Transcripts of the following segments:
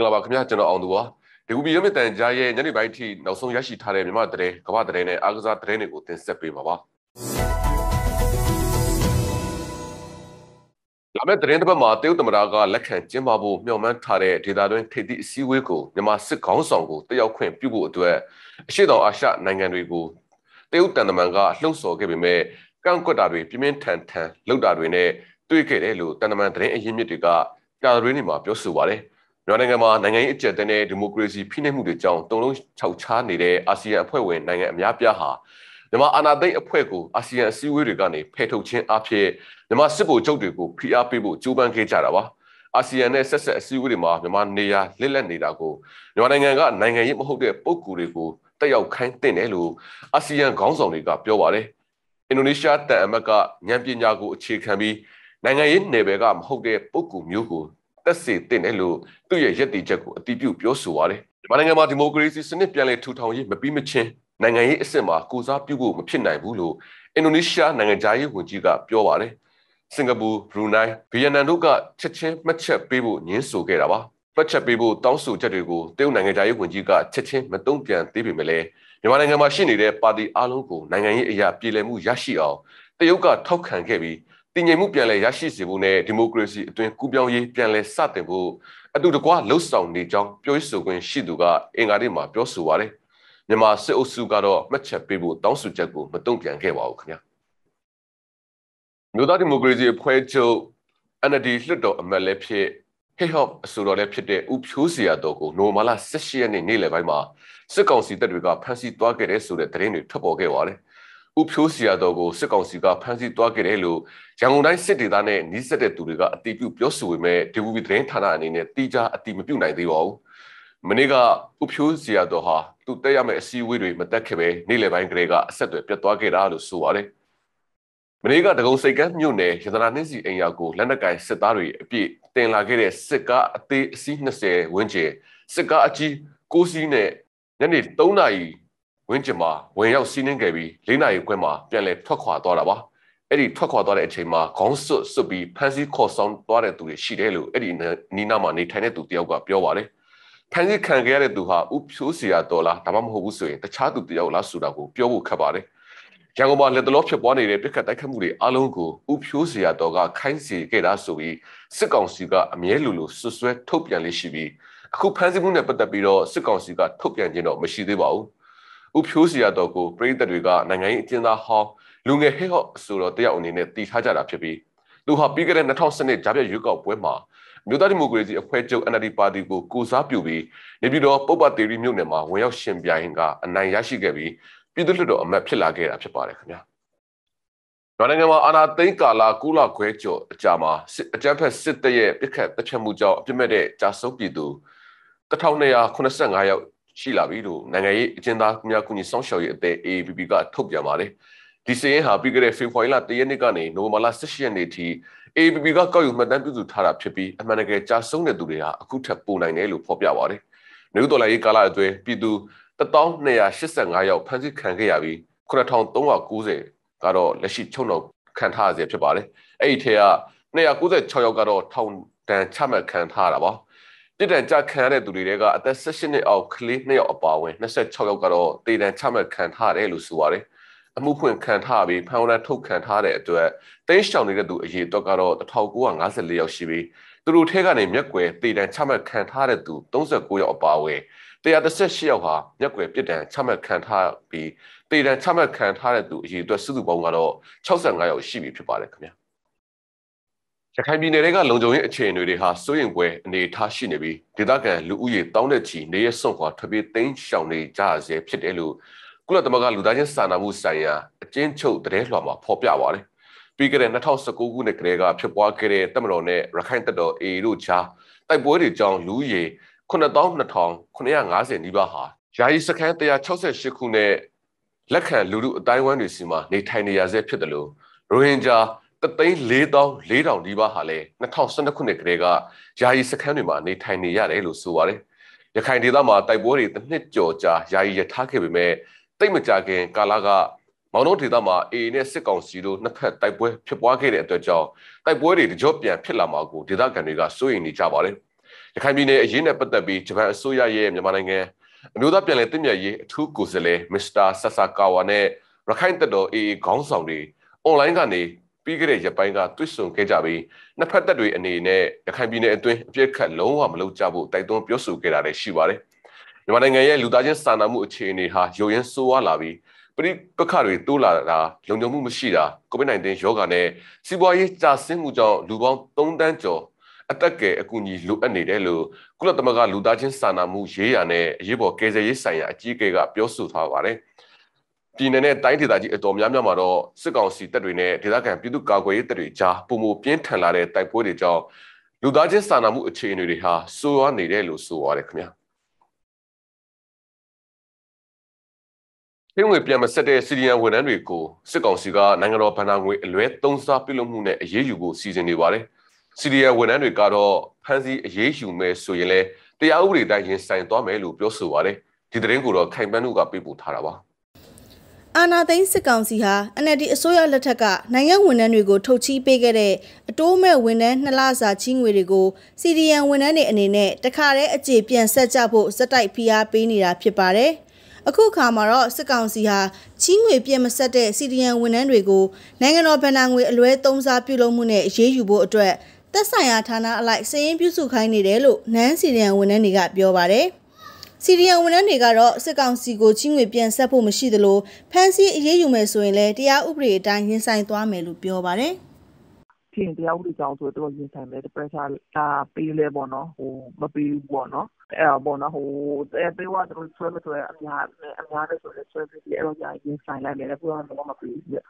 ္ဂလာပါခင်ဗျာကျွန်တော်အောင်သူပါဒီကူပြည်ရမတန်ကြားရဲ့ညနေပိုင်းထိနောက်ဆုံးရရှိထားတဲ့မြန်မာသတင်းကမ္ဘာသတင်းနဲ့အားကစားသတင်းတွေကိုတင်ဆက်ပေးမှာပါလာမယ့်သတင်းတစ်ပတ်မှာတရုတ်သမ္မတကလက်ခံကျင်းပဖို့မျှော်မှန်းထားတဲ့ဒေသတွင်းထိပ်သီးအစည်းအဝေးကိုမြန်မာစစ်ခေါင်းဆောင်ကိုတက်ရောက်ခွင့်ပြုဖို့အတွက်အရှိတောင်အာရှနိုင်ငံတွေကိုတရုတ်တန်တမန်ကလှုံ့ဆော်ခဲ့ပေမဲ့ကန့်ကွက်တာတွေပြင်းပြင်းထန်ထန်လှုပ်တာတွေနဲ့တွေ့ခဲ့တယ်လို့တန်တမန်သတင်းအရင်းမြစ်တွေကကြာသတင်းတွေမှာပြောဆိုပါတယ်မြန်မာနိုင်ငံမှာနိုင်ငံရေးအကျပ်တန်းတဲ့ဒီမိုကရေစီဖိနှိပ်မှုတွေကြောင့်တုံလုံးခြောက်ခြားနေတဲ့အာဆီယံအဖွဲ့ဝင်နိုင်ငံအများပြားဟာမြန်မာအာဏာသိမ်းအဖွဲ့ကိုအာဆီယံအစည်းအဝေးတွေကနေဖယ်ထုတ်ခြင်းအဖြစ်မြန်မာစစ်ဗိုလ်ချုပ်တွေကိုဖိအားပေးဖို့ကြိုးပမ်းခဲ့ကြတာပါအာဆီယံနဲ့ဆက်ဆက်အစည်းအဝေးတွေမှာမြန်မာနေရာလစ်လက်နေတာကိုမြန်မာနိုင်ငံကနိုင်ငံရေးမဟုတ်တဲ့ပုံကူတွေကိုတက်ရောက်ခိုင်းတင်တယ်လို့အာဆီယံခေါင်းဆောင်တွေကပြောပါတယ်အင်ဒိုနီးရှားတန်အမတ်ကဉာဏ်ပညာကိုအခြေခံပြီးနိုင်ငံရေးနယ်ပယ်ကမဟုတ်တဲ့ပုံကူမျိုးကိုသက်စေတင်တယ်လို့သူ့ရဲ့ရည်တည်ချက်ကိုအတိပြုပြောဆိုပါတယ်မြန်မာနိုင်ငံမှာဒီမိုကရေစီစနစ်ပြန်လည်ထူထောင်ရေးမပြီးမချင်းနိုင်ငံရေးအဆင့်မှာကိုစားပြုဖို့မဖြစ်နိုင်ဘူးလို့အင်ဒိုနီးရှားနိုင်ငံသားရေးဝန်ကြီးကပြောပါတယ်စင်ကာပူဘရူနိုင်းဗီယက်နမ်တို့ကချက်ချင်းမှတ်ချက်ပေးဖို့ညှင်းဆိုခဲ့တာပါမှတ်ချက်ပေးဖို့တောင်းဆိုချက်တွေကိုတရုတ်နိုင်ငံသားရေးဝန်ကြီးကချက်ချင်းမတုံ့ပြန်သေးပေမဲ့လည်းမြန်မာနိုင်ငံမှာရှိနေတဲ့ပါတီအလုံးကိုနိုင်ငံရေးအရာပြည်လည်မှုရရှိအောင်တရုတ်ကထောက်ခံခဲ့ပြီးတည်ငြိမ်မှုပြန်လည်ရရှိစေဖို့နဲ့ဒီမိုကရေစီအတွင်းကူးပြောင်းရေးပြန်လည်စတင်ဖို့အတူတကွလှုပ်ဆောင်နေကြောင်းပြောဆိုခွင့်ရှိသူကအင်္ဂါနေ့မှာပြောဆိုပါတယ်။မြန်မာစစ်အုပ်စုကတော့မှတ်ချက်ပေးဖို့တောင်းဆိုချက်ကိုမတုံ့ပြန်ခဲ့ပါဘူးခင်ဗျာ။မြို့သားဒီမိုကရေစီအဖွဲ့ချုပ် NLD လွှတ်တော်အမတ်လည်းဖြစ် hip hop အဆိုတော်လည်းဖြစ်တဲ့ဦးဖြိုးစရာတော်ကိုနိုမာလာ16ရက်နေ့နေ့လယ်ပိုင်းမှာစစ်ကောင်စီတပ်တွေကဖမ်းဆီးသွားခဲ့တဲ့ဆိုတဲ့သတင်းတွေထွက်ပေါ်ခဲ့ပါတယ်။ဦးဖြိုးစီရတော်ကိုစစ်ကောင်စီကဖမ်းဆီးသွားခဲ့တယ်လို့ရန်ကုန်တိုင်းစစ်ဒေသနဲ့နှီးဆက်တဲ့သူတွေကအတိပြုပြောဆိုပေမဲ့ဒေဝီသတင်းဌာနအနေနဲ့တိကျအတိမပြုနိုင်သေးပါဘူး။မနေ့ကဦးဖြိုးစီရတော်ဟာသူတက်ရမယ့်အစည်းအဝေးတွေမတက်ခဲ့ပဲနေ့လယ်ပိုင်းကလေးကအဆက်အသွယ်ပြတ်သွားခဲ့တာလို့ဆိုပါတယ်။မနေ့ကတကုံစိတ်ကမ်းမြို့နယ်ရတနာနှင်းစီအိမ်ယာကိုလက်နက်ကင်စစ်သားတွေအပြည့်တင်လာခဲ့တဲ့စစ်ကားအသေးအစီး20ဝန်းကျင်စစ်ကားအကြီး6စီးနဲ့ညနေ3နာရီဝင်းကျင်မှာဝင်ရောက်စီးနှင်းခဲ့ပြီး၄နာရီခွဲမှာပြန်လည်ထွက်ခွာသွားတာပါအဲ့ဒီထွက်ခွာသွားတဲ့အချိန်မှာခေါင်းစွတ်စွတ်ပြီးဖမ်းဆီးခေါ်ဆောင်သွားတဲ့သူတွေရှိတယ်လို့အဲ့ဒီနီနာမှာနေထိုင်တဲ့သူတယောက်ကပြောပါတယ်ဖမ်းဆီးခံခဲ့ရတဲ့သူဟာဥဖြိုးစရာတော်လားဒါမှမဟုတ်ဘူးဆိုရင်တခြားသူတယောက်လားဆိုတာကိုပြောဖို့ခက်ပါတယ်ရန်ကုန်မှာလက်တလောဖြစ်ပွားနေတဲ့ပြစ်ခတ်တိုက်ခတ်မှုတွေအလုံးကိုဥဖြိုးစရာတော်ကခိုင်းစေခဲ့တာဆိုပြီးစစ်ကောင်စီကအမြဲလိုလိုဆွဆွဲထုတ်ပြန်လေးရှိပြီးအခုဖမ်းဆီးမှုနဲ့ပတ်သက်ပြီးတော့စစ်ကောင်စီကထုတ်ပြန်ခြင်းတော့မရှိသေးပါဘူးဥဖြိုးစီရတော်ကိုပြည်သက်တွေကနိုင်ငံရေးအကျဉ်းသားဟောင်းလူငယ်ဟဲ့ဟော့ဆိုတော့တယောက်အနေနဲ့တည်ထားကြတာဖြစ်ပြီးသူဟာပြီးခဲ့တဲ့2010ဂျာပြရွေးကောက်ပွဲမှာမြို့သားဒီမိုကရေစီအဖွဲ့ချုပ် NLD ပါတီကိုကိုစားပြုပြီးနေပြည်တော်ပုပ္ပတေရီမြို့နယ်မှာဝင်ရောက်ရှင်ပြိုင်ကအနိုင်ရရှိခဲ့ပြီးပြည်သူ့လွှတ်တော်အမတ်ဖြစ်လာခဲ့တာဖြစ်ပါတယ်ခင်ဗျာတော်နိုင်ငံမှာအာဏာသိမ်းကာလ9လခွဲကျော်အကြာမှာအကြမ်းဖက်စစ်တပ်ရဲ့ပြစ်ခတ်တပ်ဖြတ်မှုကြောင့်အပြစ်မဲ့တဲ့ကြာဆုံးပြည်သူ1285ယောက်ရှိလာပြီလို့နိုင်ငံရေးအကျဉ်းသားများကူညီစောင့်ရှောက်ရေးအသင်း AAPP ကထုတ်ပြန်ပါတယ်။ဒီစည်းရင်းဟာပြီးခဲ့တဲ့ဖေဖော်ဝါရီလ၁ရက်နေ့ကနေနိုဝင်ဘာလ၁၈ရက်နေ့ထိ AAPP ကကောက်ယူမှတ်တမ်းပြုစုထားတာဖြစ်ပြီးအမှန်တကယ်ကြာဆုံးတဲ့သူတွေဟာအခုထက်ပိုနိုင်တယ်လို့ဖော်ပြပါတယ်။နေဦးတော်လိုင်းရေးကာလအတွင်းပြည်သူ1285ယောက်ဖမ်းဆီးခံခဲ့ရပြီး9390ကတော့လက်ရှိချုပ်နှောင်ခံထားရဆဲဖြစ်ပါတယ်။အဲ့ဒီထက်က296ယောက်ကတော့ထောင်ဒဏ်ချမှတ်ခံထားရတာပါ။တိတံကြခံရတဲ့သူတွေတဲကအသက်18နှစ်အောက်ကလေး2ယောက်အပါအဝင်26ယောက်ကတော့တေတံချမှတ်ခံထားတယ်လို့ဆိုပါတယ်။အမှုဖွင့်ခံထားပြီးဖမ်းဝရထုတ်ခံထားတဲ့အတွက်တင်းရှောင်နေတဲ့သူအရေအတွက်ကတော့1954ယောက်ရှိပြီးသူတို့ထဲကနေမျက်ကွယ်တေတံချမှတ်ခံထားတဲ့သူ39ယောက်အပါအဝင်138ယောက်ဟာမျက်ကွယ်ပြစ်ဒဏ်ချမှတ်ခံထားပြီးတေတံချမှတ်ခံထားတဲ့သူအရေအတွက်စုစုပေါင်းကတော့65ယောက်ရှိပြီဖြစ်ပါတယ်ခင်ဗျာ။ရခိုင်ပြည်နယ်တွေကလုံခြုံရေးအခြေအနေတွေဟာစိုးရိမ်ပွဲအနေထားရှိနေပြီးဒေသခံလူဦးရေတောင်းတဲ့ချီနေရစွန့်ခွာထွက်ပြေးသိမ်းရှောင်နေကြရဆဲဖြစ်တယ်လို့ကုလသမဂ္ဂလူသားချင်းစာနာမှုဆိုင်ရာအကျဉ်းချုပ်တရဲလွှာမှာဖော်ပြပါတယ်။ပြီးခဲ့တဲ့2019ခုနှစ်ကတည်းကဖြစ်ပွားခဲ့တဲ့တပ်မတော်နဲ့ရခိုင်တပ်တော် AA တို့ကြားတိုက်ပွဲတွေကြောင်းလူဦးရေ9250နီးပါးဟာယာယီစခန်း168ခုနဲ့လက်ခံလူမှုအတိုင်းဝန်းတွေစီမှာနေထိုင်နေရဆဲဖြစ်တယ်လို့ရိုဟင်ဂျာ3,400,400ဒီပါဟာလဲ2012ခုနှစ်ကတည်းကယာယီစခန်းတွေမှာနေထိုင်နေရတယ်လို့ဆိုပါတယ်။ရခိုင်ဒေသမှာတိုက်ပွဲတွေတစ်နှစ်ကျော်ကြာယာယီရထားခဲ့ပေမဲ့တိတ်မကြခင်ကာလကမောင်နှုံဒေသမှာ AA နဲ့စစ်ကောင်စီတို့နှစ်ဖက်တိုက်ပွဲဖြစ်ပွားခဲ့တဲ့အတွက်ကြောင့်တိုက်ပွဲတွေတကြော့ပြန်ဖြစ်လာမှာကိုဒေသခံတွေကစိုးရိမ်နေကြပါတယ်။ရခိုင်ပြည်နယ်အရေးနဲ့ပတ်သက်ပြီးဂျပန်အစိုးရရဲ့မြန်မာနိုင်ငံအမျိုးသားပြည်လဲတင့်မြတ်ရေးအထူးကိုယ်စားလှယ်မစ္စတာဆဆာကာဝါနဲ့ရခိုင်တပ်တော် AA ခေါင်းဆောင်တွေအွန်လိုင်းကနေပြီးခဲ့တဲ့ရက်ပိုင်းကတွစ်ဆုံခဲ့ကြပြီးနှစ်ဖက်သက်တွေအနေနဲ့ရခိုင်ပြည်နယ်အတွင်းအပြစ်ခတ်လုံးဝမလုပ်ကြဖို့တိုက်တွန်းပြောဆိုခဲ့တာလည်းရှိပါတယ်။မြန်မာနိုင်ငံရဲ့လူသားချင်းစာနာမှုအခြေအနေဟာရုပ်ရင်းဆိုးဝါးလာပြီးပြည်ပခါတွေတိုးလာတာလုံခြုံမှုမရှိတာကိုဗစ် -19 ရောဂါနဲ့စီးပွားရေးကျဆင်းမှုကြောင့်လူပေါင်း3တန်းကျော်အသက်ကယ်အကူအညီလိုအပ်နေတယ်လို့ကုလသမဂ္ဂလူသားချင်းစာနာမှုရေးရာနဲ့အရေးပေါ်ကယ်ဆယ်ရေးဆိုင်ရာအကြီးအကဲကပြောဆိုထားပါတယ်။ပြည်နယ်နဲ့တိုင်းဒေသကြီးအတော်များများမှာတော့စစ်ကောင်စီတပ်တွေနဲ့ဒေသခံပြည်သူ့ကာကွယ်ရေးတပ်တွေကြားပုံမပြင်းထန်လာတဲ့တိုက်ပွဲတွေကြောင့်လူသားချင်းစာနာမှုအခြေအနေတွေဟာဆိုးရွားနေတယ်လို့ဆိုပါရခင်ဗျာပြည်ဝင်ပြန်မဆက်တဲ့စီရီယံဝန်ထမ်းတွေကိုစစ်ကောင်စီကနိုင်ငံတော်ဗဏ္ဍာငွေအလွဲသုံးစားပြုလုပ်မှုနဲ့အရေးယူဖို့စီစဉ်နေပါတယ်စီရီယံဝန်ထမ်းတွေကတော့ဖမ်းဆီးအရေးယူမယ်ဆိုရင်လဲတရားဥပဒေတိုင်းရင်ဆိုင်သွားမယ်လို့ပြောဆိုပါတယ်ဒီသတင်းကိုတော့ခိုင်ပန်းတို့ကပေးပို့ထားတာပါ။အာနာသိန်းစစ်ကောင်စီဟာ NLD အစိုးရလက်ထက်ကနိုင်ငံဝန်ထမ်းတွေကိုထုတ်ချီးပေးခဲ့တဲ့အတိုးမဲ့ဝန်ထမ်းနှစ်လစာချီးငွေတွေကို CDN ဝန်ထမ်းတွေအနေနဲ့တခါတည်းအကြေပြန်ဆက်ကြဖို့စက်တိုက်ဖိအားပေးနေတာဖြစ်ပါတယ်။အခုခါမှာတော့စစ်ကောင်စီဟာချီးငွေပြင်မဆက်တဲ့ CDN ဝန်ထမ်းတွေကိုနိုင်ငံတော်ဗဏ္ဍာငွေအလွဲသုံးစားပြုလုပ်မှုနဲ့အရေးယူဖို့အတွက်သက်ဆိုင်ရာဌာနအလိုက်စည်ရင်းပြုစုခိုင်းနေတယ်လို့နန်းစီရန်ဝန်ထမ်းတွေကပြောပါတယ်။စီရီယံဝန်ထမ်းတွေကတော့စစ်ကောင်စီကိုကြီးငွေပြန်ဆက်ဖို့မရှိသလိုဖမ်းဆီးအရေးယူမယ်ဆိုရင်လည်းတရားဥပဒေအတိုင်းရင်ဆိုင်သွားမယ်လို့ပြောပါတယ်။ဖြစ်ရင်တရားဥပဒေကြောင့်ဆိုတော့ရင်ဆိုင်မယ်တပရက်ရှာအာပေးလဲပေါ့နော်ဟိုမပေးဘူးပေါ့နော်အဲ့တော့ပေါ့နော်ဟိုအဲပေးဝါတို့ဆွဲမဆွဲအများအများနဲ့ဆိုလဲဆွဲပြီးအဲ့တော့ညာရင်ဆိုင်လိုက်မယ်လည်းကိုယ်ကတော့မပေးဘူး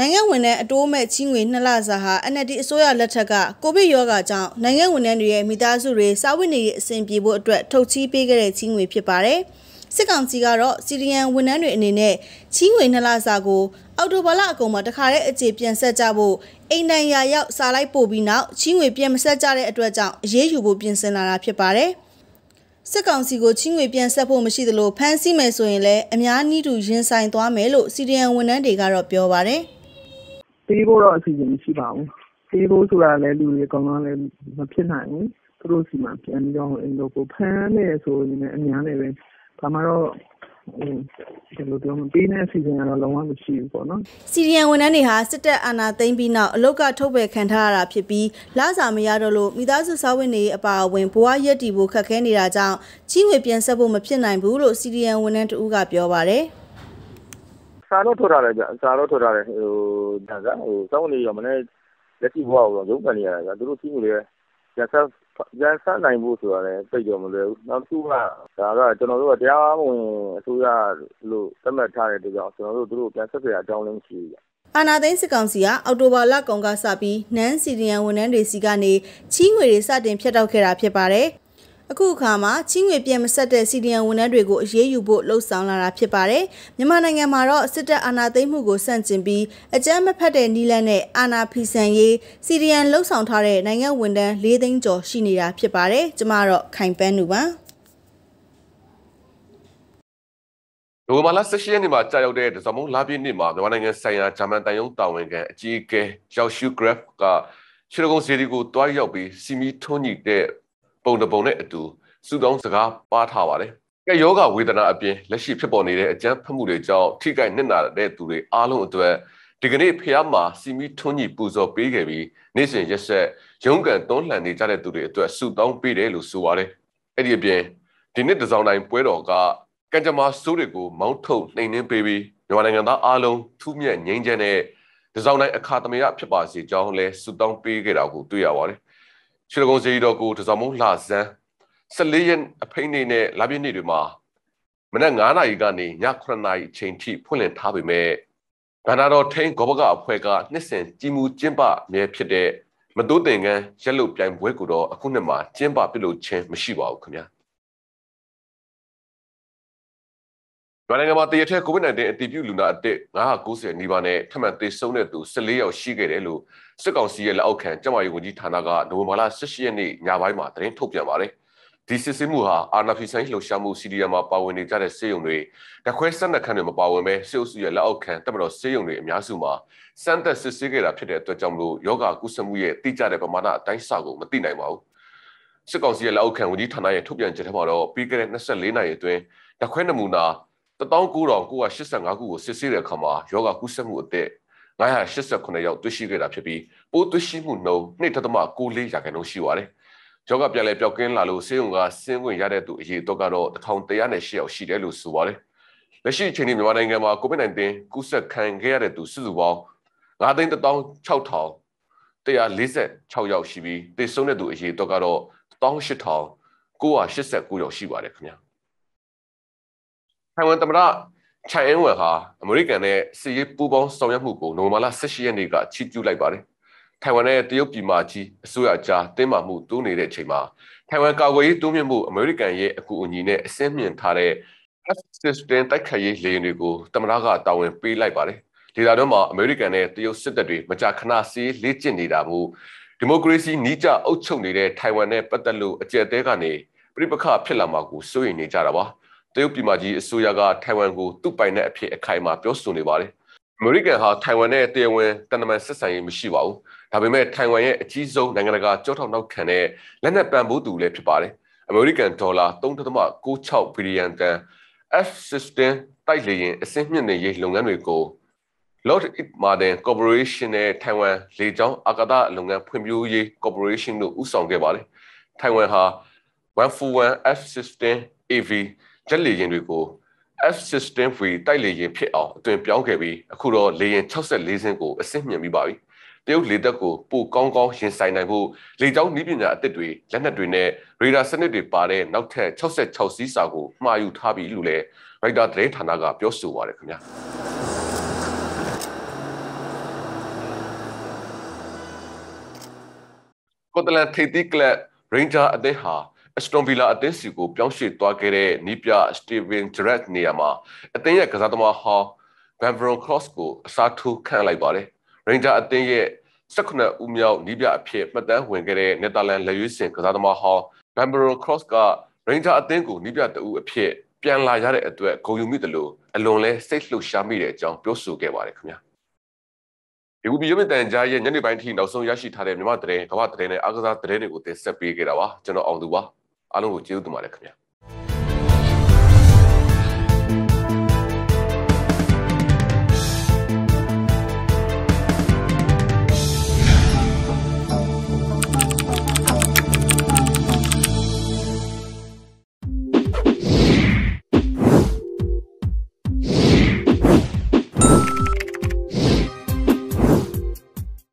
နိုင်ငံဝန်ထမ်းအတိုးမဲ့ချင်းငွေ2လစာဟာ NLD အစိုးရလက်ထက်ကကိုဗစ်ရောဂါကြောင့်နိုင်ငံဝန်ထမ်းတွေရဲ့မိသားစုတွေစားဝတ်နေရေးအဆင်ပြေဖို့အတွက်ထုတ်ချီးပေးခဲ့တဲ့ချင်းငွေဖြစ်ပါတယ်။စစ်ကောင်စီကတော့စီရီယန်ဝန်ထမ်းတွေအနေနဲ့ချင်းငွေ2လစာကို အော်တိုဘာလအကုန်မှာတခါတည်းအခြေပြန်ဆက်ကြဖို့အိမ်တိုင်ရာရောက်စာလိုက်ပို့ပြီးနောက်ချင်းငွေပြန်မဆက်ကြတဲ့အတွက်ကြောင့်အရေးယူဖို့ပြင်ဆင်လာတာဖြစ်ပါတယ်။စစ်ကောင်စီကိုချင်းငွေပြန်ဆက်ဖို့မရှိသလိုဖမ်းဆီးမယ်ဆိုရင်လည်းအများနည်းတူရင်ဆိုင်သွားမယ်လို့စီဒီအန်ဝန်ထမ်းတွေကတော့ပြောပါတယ်။ပေးဖို့တော့အစီအစဉ်မရှိပါဘူးပေးဖို့ဆိုတာလည်းလူတွေအကုန်လုံးလည်းမဖြစ်နိုင်ဘူးသူတို့စီမှာပြန်ပြီးတော့အင်ဒိုကိုဖမ်းနေဆိုရင်လည်းအများနဲ့ပဲဘာမှတော့ဒီလိုတော့ပေးနေအစီအစဉ်ကတော့လုံးဝမရှိဘူးပေါ့နော်စီရီယံဝန်ထမ်းတွေဟာစစ်တပ်အာဏာသိမ်းပြီးနောက်အလုတ်ကထုတ်ပယ်ခံထားရတာဖြစ်ပြီးလစာမရတော့လို့မိသားစုစားဝတ်နေအပါအဝင်ဘဝရက်တီဖို့ခက်ခဲနေတာကြောင့်ကြီးဝေပြန်ဆက်ဖို့မဖြစ်နိုင်ဘူးလို့စီရီယံဝန်ထမ်းတဦးကပြောပါတယ်။စာတော့ထုတ်ထားတယ်ဗျစာတော့ထုတ်ထားတယ်ဟိုဒါကဟိုစောင်းနေရမလဲလက်ရှိဘဝကိုတော့ရုံးကန်နေရတာဗျသူတို့စီးမှုတွေရဆက်ရဆက်နိုင်ဖို့ဆိုတာလည်းသိကြမလွယ်ဘူးနောက်တစ်ခုကဒါကကျွန်တော်တို့ကတရားမဝင်အစိုးရလို့သတ်မှတ်ထားတဲ့တကြောင်ကျွန်တော်တို့သူတို့ပြန်ဆက်ဆရာအကြောင်းလည်းရှိရအာနာသိန်းစကောင်စီကအော်တိုဘာလကောင်ကစပြီးနန်းစီဒီယန်ဝန်ထမ်းတွေစီကနေချီးငွေတွေစတင်ဖြတ်တောက်ခဲ့တာဖြစ်ပါတယ်အခုအခါမှာချင်းငွေပြန်မဆက်တဲ့ CDN ဝန်ထမ်းတွေကိုအရေးယူဖို့လှုံ့ဆော်လာတာဖြစ်ပါတယ်။မြန်မာနိုင်ငံမှာတော့စစ်တပ်အာဏာသိမ်းမှုကိုဆန့်ကျင်ပြီးအကြမ်းမဖက်တဲ့နီလန်းနဲ့အာဏာဖီဆန်ရေး CDN လှုံ့ဆော်ထားတဲ့နိုင်ငံဝန်ထမ်း၄သိန်းကျော်ရှိနေတာဖြစ်ပါတယ်။ကျမတော့ခိုင်ပန်းနူပါ။နိုဝင်ဘာလ16ရက်နေ့မှာကြာရောက်တဲ့ဒဇမုံလာပြည့်နေ့မှာမြန်မာနိုင်ငံဆိုင်ရာဂျာမန်တန်ယုံတာဝန်ခံအကြီးအကဲရောက်ရှုဂရက်ဖ်ကရှီရဂုံစီဒီကိုတွားရောက်ပြီးစီမီထုံးညိတဲ့ပုံတစ်ပုံနဲ့အတူစုတောင်းစကားပါထားပါတယ်။ကဲယောဂဝေဒနာအပြင်လက်ရှိဖြစ်ပေါ်နေတဲ့အကြမ်းဖက်မှုတွေကြောင့်ထိခိုက်နစ်နာတဲ့သူတွေအားလုံးအတွက်ဒီကနေ့ဖျားမှာ စီမီထွန်းကြီးပူဇော်ပေးခဲ့ပြီးနေ့စဉ်ရက်ဆက်ရုံးကန်တွန်းလှန်နေကြတဲ့သူတွေအတွက်ဆုတောင်းပေးတယ်လို့ဆိုပါတယ်။အဲ့ဒီအပြင်ဒီနှစ်တစောင်းတိုင်းပွဲတော်ကကံကြမ္မာစိုးတွေကိုမောင်းထုတ်နှိမ်နှင်းပေးပြီးမြန်မာနိုင်ငံသားအားလုံးထူးမြတ်ငြိမ်းချမ်းတဲ့တစောင်းတိုင်းအခါသမယဖြစ်ပါစေကြောင်းလဲဆုတောင်းပေးခဲ့တာကိုတွေ့ရပါတယ်။ရှလကုံစေတီတော်ကိုတစောင်းမုံလှဆန်း14ရက်အဖိနေနဲ့လပြည့်နေ့တွေမှာမနက်9နာရီကနေည9နာရီအချိန်ထိ ဖွင့်လှစ်ထားပေမဲ့ဗန္ဓာတော်ထိန်ဂောဘကအဖွဲ့ကနှစ်စဉ်ကြီးမှုကျင်းပမြဲဖြစ်တဲ့မတိုးတင်ကန်းရက်လုတ်ပြိုင်ပွဲကိုတော့အခုနှစ်မှာကျင်းပပြုလုပ်ခြင်းမရှိပါဘူးခင်ဗျာ။ရန်ကုန်မှာတရထက် COVID-19 အတည်ပြုလူနာအသစ်990နီးပါးနဲ့ထပ်မံသေဆုံးတဲ့သူ14ယောက်ရှိခဲ့တယ်လို့စစ်ကောင်စီရဲ့လက်အောက်ခံကျန်းမာရေးဝန်ကြီးဌာနကနိုဝင်ဘာလ18ရက်နေ့ညပိုင်းမှာသတင်းထုတ်ပြန်ပါတယ်။ဒီစစ်ဆေးမှုဟာအာဏာဖီဆိုင်လှုပ်ရှားမှု CDM မှာပါဝင်နေကြတဲ့စေယုံတွေတခွဲဆက်နှက်ခန့်တွေမပါဝင်ပဲစစ်အုပ်စုရဲ့လက်အောက်ခံတပ်မတော်စေယုံတွေအများစုမှာစမ်းသပ်စစ်ဆေးခဲ့တာဖြစ်တဲ့အတွက်ကြောင့်မလို့ယောဂကုသမှုရဲ့တိကျတဲ့ပမာဏအတိုင်းအဆကိုမသိနိုင်ပါဘူး။စစ်ကောင်စီရဲ့လက်အောက်ခံဝန်ကြီးဌာနရဲ့ထုတ်ပြန်ချက်ထဲမှာတော့ပြီးခဲ့တဲ့24နှစ်အတွင်းတခွဲနမူနာ19985ခုကိုစစ်ဆေးတဲ့အခါမှာယောဂကူးစက်မှုအသက်989ယောက်တွေ့ရှိခဲ့တာဖြစ်ပြီးပိုးတွေ့ရှိမှုနှုန်း2.64ရာခိုင်နှုန်းရှိပါတယ်။ယောဂပြန်လည်ပျောက်ကင်းလာလို့ဆေးရုံကဆင်းဝင်ရတဲ့သူအရေအတွက်ကတော့1108ယောက်ရှိတယ်လို့ဆိုပါတယ်။လက်ရှိအချိန်ထိမြန်မာနိုင်ငံမှာ COVID-19 ကူးစက်ခံခဲ့ရတဲ့သူစုစုပေါင်း9,146,146ယောက်ရှိပြီးသေဆုံးတဲ့သူအရေအတွက်ကတော့18,989ယောက်ရှိပါတယ်ခင်ဗျာ။ထိုင်ဝမ်သမ္မတချိုင်အင်ဝယ်ဟာအမေရိကန်နဲ့စစ်ရေးပူးပေါင်းဆောင်ရွက်မှုကိုနိုဝင်ဘာလ18ရက်နေ့ကချီးကျူးလိုက်ပါတယ်။ထိုင်ဝမ်နဲ့တရုတ်ပြည်မှာကြီးအစိုးရကြားတင်းမာမှုတိုးနေတဲ့အချိန်မှာထိုင်ဝမ်ကာကွယ်ရေးတိုးမြှင့်မှုအမေရိကန်ရဲ့အကူအညီနဲ့အစင်းမြင့်ထားတဲ့ F-16 တိုက်ခိုက်ရေးလေယာဉ်တွေကိုသမ္မတကတာဝန်ပေးလိုက်ပါတယ်။ဒေသတွင်းမှာအမေရိကန်နဲ့တရုတ်စစ်တပ်တွေမကြာခဏစီးလေ့ကျင့်နေတာမို့ဒီမိုကရေစီနီးကျအုပ်ချုပ်နေတဲ့ထိုင်ဝမ်နဲ့ပတ်သက်လို့အကြက်တဲကနေပြိပခဖြစ်လာမှာကိုစိုးရိမ်နေကြတာပါ။တရုတ်ပြည်မကြီးအစိုးရကထိုင်ဝမ်ကိုသူ့ပိုင်တဲ့အဖြစ်အခိုင်အမာပြောဆိုနေပါတယ်အမေရိကန်ဟာထိုင်ဝမ်နဲ့တရားဝင်တန်တမန်ဆက်ဆံရေးမရှိပါဘူးဒါပေမဲ့ထိုင်ဝမ်ရဲ့အကြီးဆုံးနိုင်ငံတကာကြောထောက်နောက်ခံတဲ့လက်နက်ပံ့ပိုးသူလည်းဖြစ်ပါတယ်အမေရိကန်ဒေါ်လာ3.66ဘီလီယံတန် F16 တိုက်လေယာဉ်အစင်းမြင့်နေရေးလုပ်ငန်းတွေကို Lord Martin Corporation နဲ့ Taiwan လေကြောင်းအာကာသလုပ်ငန်းဖွံ့ဖြိုးရေး Corporation တို့ဦးဆောင်ခဲ့ပါတယ်။ Taiwan ဟာ141 F16 AV ဂျက်လေယာဉ်တွေကို F-16V တိုက်လေယာဉ်ဖြစ်အောင်အသွင်ပြောင်းခဲ့ပြီးအခုတော့လေယာဉ်64စင်းကိုအဆင့်မြင့်ပြီးပါပြီ။တရုတ်လေတပ်ကိုပိုကောင်းကောင်းရင်ဆိုင်နိုင်ဖို့လေကြောင်းနည်းပညာအသစ်တွေလက်နက်တွေနဲ့ရေဒါစနစ်တွေပါတဲ့နောက်ထပ်66စီးစာကိုမှာယူထားပြီလို့လည်းရိုက်တာသတင်းဌာနကပြောဆိုပါရခင်ဗျာ။ကော့တလန်ထိပ်သီးကလပ် Ranger အသင်းဟာ Aston Villa အသင်းစီကိုပြောင်းရွှေ့သွားခဲ့တဲ့နီးပြ Steven Gerrard နေရာမှာအသင်းရဲ့ကစားသမားဟောင်း Van Bron Cross ကိုအစားထိုးခန့်လိုက်ပါတယ်။ Ranger အသင်းရဲ့19ဦးမြောက်နီးပြအဖြစ်မှတ်တမ်းဝင်ခဲ့တဲ့ Netherlands လက်ရွေးစင်ကစားသမားဟောင်း Van Bron Cross က Ranger အသင်းကိုနီးပြတဦးအဖြစ်ပြန်လာရတဲ့အတွက်ဂုဏ်ယူမိတယ်လို့အလွန်လဲစိတ်လှုပ်ရှားမိတဲ့အကြောင်းပြောဆိုခဲ့ပါတယ်ခင်ဗျာ။ဒီဥပဒေရမတန်ကြားရဲ့ညနေပိုင်းထိနောက်ဆုံးရရှိထားတဲ့မြန်မာသတင်းကမ္ဘာသတင်းနဲ့အားကစားသတင်းတွေကိုတင်ဆက်ပေးခဲ့တာပါ။ကျွန်တော်အောင်သူပါ။အားလုံးကိုကျေးဇူးတင်ပါတယ်ခင်ဗျာ။